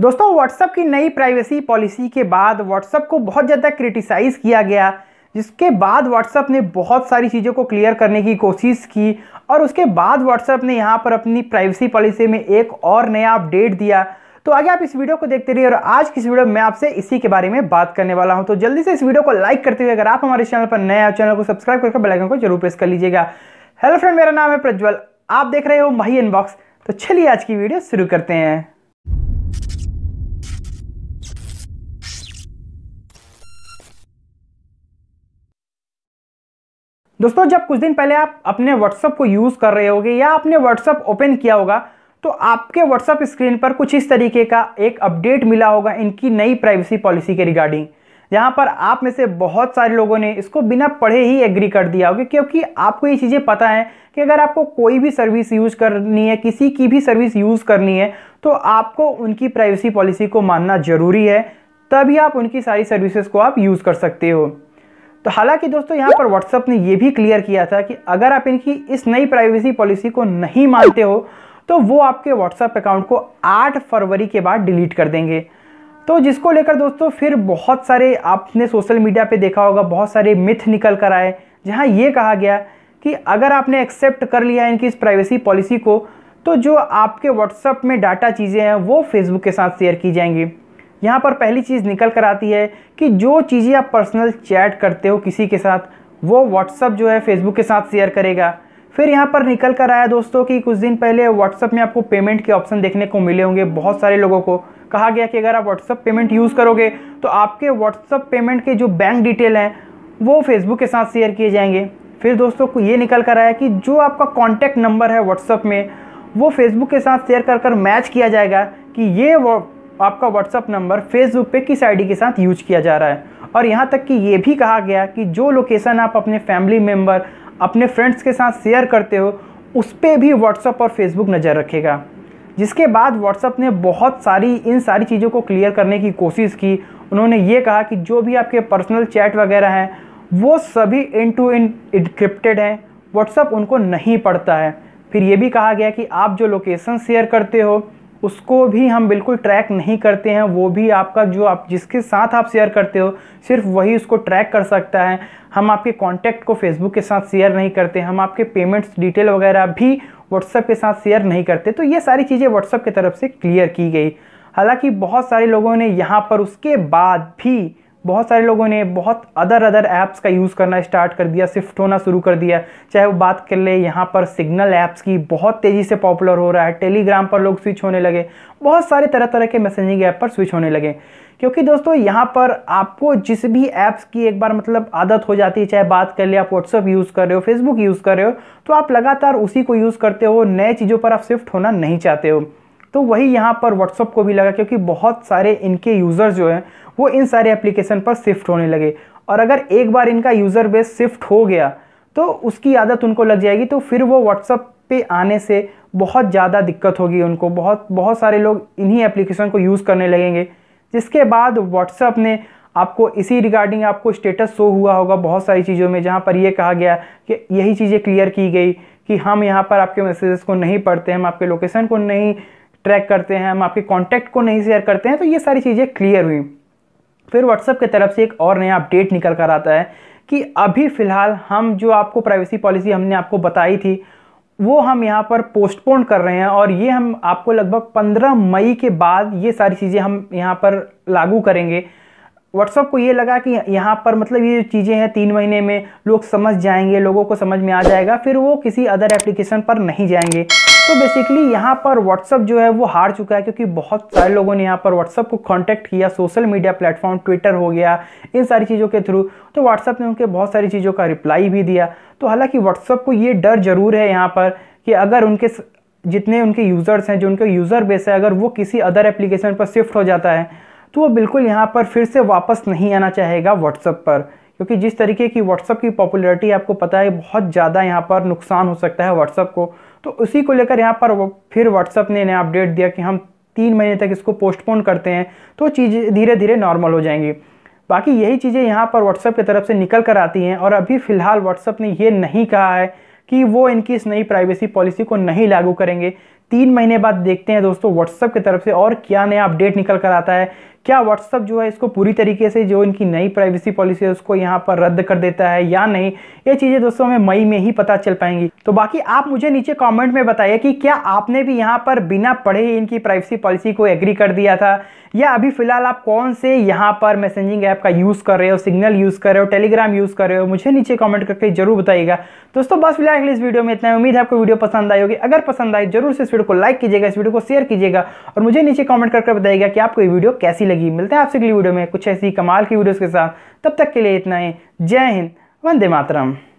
दोस्तों व्हाट्सअप की नई प्राइवेसी पॉलिसी के बाद व्हाट्सअप को बहुत ज़्यादा क्रिटिसाइज़ किया गया जिसके बाद व्हाट्सअप ने बहुत सारी चीज़ों को क्लियर करने की कोशिश की और उसके बाद व्हाट्सअप ने यहाँ पर अपनी प्राइवेसी पॉलिसी में एक और नया अपडेट दिया तो आगे आप इस वीडियो को देखते रहिए और आज की इस वीडियो में मैं आपसे इसी के बारे में बात करने वाला हूं तो जल्दी से इस वीडियो को लाइक करते हुए अगर आप हमारे चैनल पर नए हैं चैनल को सब्सक्राइब करके बेल आइकन को जरूर प्रेस कर लीजिएगा हेलो फ्रेंड मेरा नाम है प्रज्वल आप देख रहे हो माही इनबॉक्स तो चलिए आज की वीडियो शुरू करते हैं दोस्तों जब कुछ दिन पहले आप अपने व्हाट्सअप को यूज़ कर रहे होगे या आपने व्हाट्सअप ओपन किया होगा तो आपके व्हाट्सअप स्क्रीन पर कुछ इस तरीके का एक अपडेट मिला होगा इनकी नई प्राइवेसी पॉलिसी के रिगार्डिंग यहाँ पर आप में से बहुत सारे लोगों ने इसको बिना पढ़े ही एग्री कर दिया होगा क्योंकि आपको ये चीज़ें पता है कि अगर आपको कोई भी सर्विस यूज़ करनी है किसी की भी सर्विस यूज़ करनी है तो आपको उनकी प्राइवेसी पॉलिसी को मानना ज़रूरी है तभी आप उनकी सारी सर्विसेज को आप यूज़ कर सकते हो तो हालांकि दोस्तों यहाँ पर व्हाट्सएप ने यह भी क्लियर किया था कि अगर आप इनकी इस नई प्राइवेसी पॉलिसी को नहीं मानते हो तो वो आपके व्हाट्सएप अकाउंट को 8 फरवरी के बाद डिलीट कर देंगे तो जिसको लेकर दोस्तों फिर बहुत सारे आपने सोशल मीडिया पे देखा होगा बहुत सारे मिथ निकल कर आए जहाँ ये कहा गया कि अगर आपने एक्सेप्ट कर लिया इनकी इस प्राइवेसी पॉलिसी को तो जो आपके व्हाट्सअप में डाटा चीज़ें हैं वो फेसबुक के साथ शेयर की जाएंगी यहाँ पर पहली चीज़ निकल कर आती है कि जो चीज़ें आप पर्सनल चैट करते हो किसी के साथ वो व्हाट्सअप जो है फेसबुक के साथ शेयर करेगा फिर यहाँ पर निकल कर आया दोस्तों कि कुछ दिन पहले व्हाट्सअप में आपको पेमेंट के ऑप्शन देखने को मिले होंगे बहुत सारे लोगों को कहा गया कि अगर आप व्हाट्सअप पेमेंट यूज़ करोगे तो आपके व्हाट्सअप पेमेंट के जो बैंक डिटेल हैं वो फेसबुक के साथ शेयर किए जाएंगे फिर दोस्तों को ये निकल कर आया कि जो आपका कॉन्टैक्ट नंबर है व्हाट्सअप में वो फेसबुक के साथ शेयर कर कर मैच किया जाएगा कि ये आपका व्हाट्सअप नंबर फेसबुक पे किस आईडी के साथ यूज किया जा रहा है और यहाँ तक कि ये भी कहा गया कि जो लोकेशन आप अपने फैमिली मेम्बर अपने फ्रेंड्स के साथ शेयर करते हो उस पर भी व्हाट्सअप और फेसबुक नज़र रखेगा जिसके बाद व्हाट्सअप ने बहुत सारी इन सारी चीज़ों को क्लियर करने की कोशिश की उन्होंने ये कहा कि जो भी आपके पर्सनल चैट वगैरह हैं वो सभी इन टू इन इनक्रिप्टेड हैं व्हाट्सअप उनको नहीं पढ़ता है फिर ये भी कहा गया कि आप जो लोकेशन शेयर करते हो उसको भी हम बिल्कुल ट्रैक नहीं करते हैं वो भी आपका जो आप जिसके साथ आप शेयर करते हो सिर्फ वही उसको ट्रैक कर सकता है हम आपके कॉन्टैक्ट को फेसबुक के साथ शेयर नहीं करते हम आपके पेमेंट्स डिटेल वगैरह भी व्हाट्सएप के साथ शेयर नहीं करते तो ये सारी चीज़ें व्हाट्सएप की तरफ से क्लियर की गई हालांकि बहुत सारे लोगों ने यहाँ पर उसके बाद भी बहुत सारे लोगों ने बहुत अदर अदर ऐप्स का यूज़ करना स्टार्ट कर दिया शिफ्ट होना शुरू कर दिया चाहे वो बात कर ले यहाँ पर सिग्नल ऐप्स की बहुत तेज़ी से पॉपुलर हो रहा है टेलीग्राम पर लोग स्विच होने लगे बहुत सारे तरह तरह के मैसेजिंग ऐप पर स्विच होने लगे क्योंकि दोस्तों यहाँ पर आपको जिस भी ऐप्स की एक बार मतलब आदत हो जाती है चाहे बात कर ले आप व्हाट्सअप यूज़ कर रहे हो फेसबुक यूज़ कर रहे हो तो आप लगातार उसी को यूज़ करते हो नए चीज़ों पर आप शिफ्ट होना नहीं चाहते हो तो वही यहाँ पर व्हाट्सअप को भी लगा क्योंकि बहुत सारे इनके यूज़र्स जो हैं वो इन सारे एप्लीकेशन पर शिफ्ट होने लगे और अगर एक बार इनका यूज़र बेस शिफ्ट हो गया तो उसकी आदत उनको लग जाएगी तो फिर वो व्हाट्सअप पे आने से बहुत ज़्यादा दिक्कत होगी उनको बहुत बहुत सारे लोग इन्हीं एप्लीकेशन को यूज़ करने लगेंगे जिसके बाद व्हाट्सअप ने आपको इसी रिगार्डिंग आपको स्टेटस शो हुआ होगा बहुत सारी चीज़ों में जहाँ पर ये कहा गया कि यही चीज़ें क्लियर की गई कि हम यहाँ पर आपके मैसेजेस को नहीं पढ़ते हम आपके लोकेशन को नहीं ट्रैक करते हैं हम आपके कॉन्टैक्ट को नहीं शेयर करते हैं तो ये सारी चीज़ें क्लियर हुई फिर व्हाट्सअप की तरफ से एक और नया अपडेट निकल कर आता है कि अभी फ़िलहाल हम जो आपको प्राइवेसी पॉलिसी हमने आपको बताई थी वो हम यहाँ पर पोस्टपोन कर रहे हैं और ये हम आपको लगभग 15 मई के बाद ये सारी चीज़ें हम यहाँ पर लागू करेंगे व्हाट्सअप को ये लगा कि यहाँ पर मतलब ये चीज़ें हैं तीन महीने में लोग समझ जाएंगे लोगों को समझ में आ जाएगा फिर वो किसी अदर एप्लीकेशन पर नहीं जाएंगे तो बेसिकली यहाँ पर व्हाट्सअप जो है वो हार चुका है क्योंकि बहुत सारे लोगों ने यहाँ पर व्हाट्सअप को कॉन्टैक्ट किया सोशल मीडिया प्लेटफॉर्म ट्विटर हो गया इन सारी चीज़ों के थ्रू तो व्हाट्सअप ने उनके बहुत सारी चीज़ों का रिप्लाई भी दिया तो हालांकि व्हाट्सअप को ये डर जरूर है यहाँ पर कि अगर उनके जितने उनके यूज़र्स हैं जो उनके यूज़र बेस है अगर वो किसी अदर एप्लीकेशन पर शिफ्ट हो जाता है तो वो बिल्कुल यहाँ पर फिर से वापस नहीं आना चाहेगा व्हाट्सअप पर क्योंकि जिस तरीके की व्हाट्सअप की पॉपुलैरिटी आपको पता है बहुत ज़्यादा यहाँ पर नुकसान हो सकता है व्हाट्सअप को तो उसी को लेकर यहाँ पर फिर व्हाट्सअप ने नया अपडेट दिया कि हम तीन महीने तक इसको पोस्टपोन करते हैं तो चीज़ें धीरे धीरे नॉर्मल हो जाएंगी बाकी यही चीज़ें यहाँ पर व्हाट्सअप की तरफ से निकल कर आती हैं और अभी फ़िलहाल व्हाट्सअप ने ये नहीं कहा है कि वो इनकी इस नई प्राइवेसी पॉलिसी को नहीं लागू करेंगे तीन महीने बाद देखते हैं दोस्तों व्हाट्सअप की तरफ से और क्या नया अपडेट निकल कर आता है क्या व्हाट्सअप जो है इसको पूरी तरीके से जो इनकी नई प्राइवेसी पॉलिसी है उसको यहाँ पर रद्द कर देता है या नहीं ये चीज़ें दोस्तों हमें मई में ही पता चल पाएंगी तो बाकी आप मुझे नीचे कमेंट में बताइए कि क्या आपने भी यहाँ पर बिना पढ़े ही इनकी प्राइवेसी पॉलिसी को एग्री कर दिया था या अभी फिलहाल आप कौन से यहाँ पर मैसेजिंग ऐप का यूज़ कर रहे हो सिग्नल यूज़ कर रहे हो टेलीग्राम यूज़ कर रहे हो मुझे नीचे कॉमेंट करके जरूर बताइएगा दोस्तों बस फिलहाल इस वीडियो में इतना उम्मीद है आपको वीडियो पसंद आई होगी अगर पसंद आई जरूर से वीडियो को लाइक कीजिएगा इस वीडियो को शेयर कीजिएगा और मुझे नीचे कॉमेंट करके बताइएगा कि आपको ये वीडियो कैसी लगी मिलते हैं आपसे अगली वीडियो में कुछ ऐसी कमाल की वीडियोज़ के साथ तब तक के लिए इतना ही जय हिंद वंदे मातरम